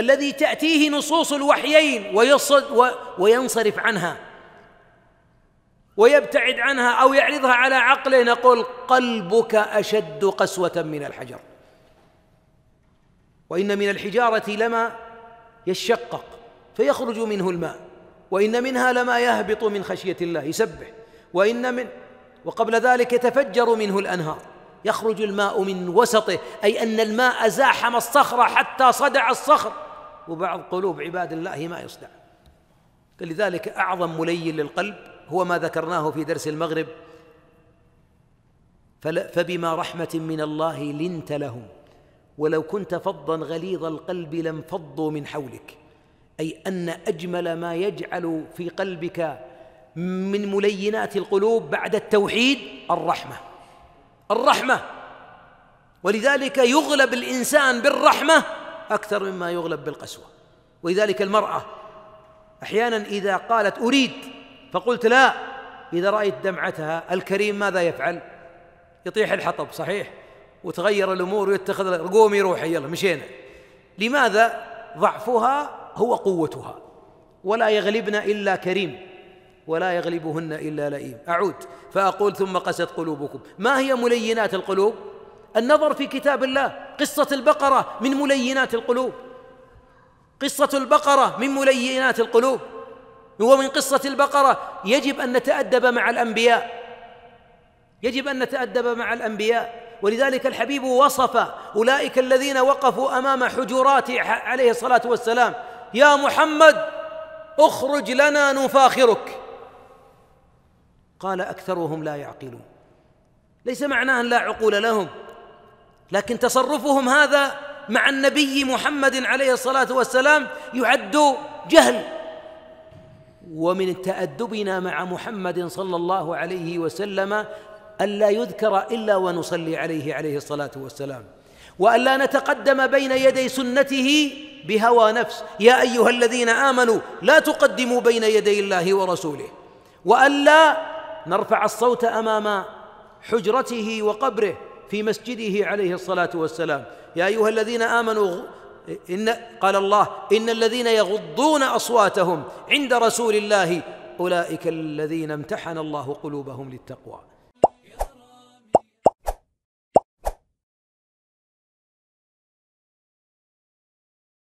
الذي تأتيه نصوص الوحيين ويصد و وينصرف عنها ويبتعد عنها أو يعرضها على عقله نقول قلبك أشد قسوة من الحجر وإن من الحجارة لما يشقق فيخرج منه الماء وإن منها لما يهبط من خشية الله يسبح وإن من وقبل ذلك يتفجر منه الأنهار يخرج الماء من وسطه أي أن الماء زاحم الصخرة حتى صدع الصخر وبعض قلوب عباد الله هي ما يصدع لذلك أعظم ملين للقلب هو ما ذكرناه في درس المغرب فبما رحمة من الله لنت لهم ولو كنت فظا غليظ القلب لانفضوا من حولك أي أن أجمل ما يجعل في قلبك من ملينات القلوب بعد التوحيد الرحمة الرحمة ولذلك يغلب الإنسان بالرحمة أكثر مما يغلب بالقسوة ولذلك المرأة أحيانا إذا قالت أريد فقلت لا إذا رأيت دمعتها الكريم ماذا يفعل يطيح الحطب صحيح وتغير الأمور ويتخذ قومي روحي يلا مشينا لماذا ضعفها هو قوتها ولا يغلبن إلا كريم ولا يغلبهن إلا لئيم أعود فأقول ثم قست قلوبكم ما هي ملينات القلوب النظر في كتاب الله قصة البقرة من ملينات القلوب قصة البقرة من ملينات القلوب ومن قصة البقرة يجب أن نتأدب مع الأنبياء يجب أن نتأدب مع الأنبياء ولذلك الحبيب وصف أولئك الذين وقفوا أمام حجرات عليه الصلاة والسلام يا محمد اخرج لنا نفاخرك قال أكثرهم لا يعقلون ليس معناه أن لا عقول لهم لكن تصرفهم هذا مع النبي محمد عليه الصلاه والسلام يعد جهل ومن تادبنا مع محمد صلى الله عليه وسلم الا يذكر الا ونصلي عليه عليه الصلاه والسلام والا نتقدم بين يدي سنته بهوى نفس يا ايها الذين امنوا لا تقدموا بين يدي الله ورسوله والا نرفع الصوت امام حجرته وقبره في مسجده عليه الصلاه والسلام يا ايها الذين امنوا إن قال الله إن الذين يغضون أصواتهم عند رسول الله أولئك الذين امتحن الله قلوبهم للتقوى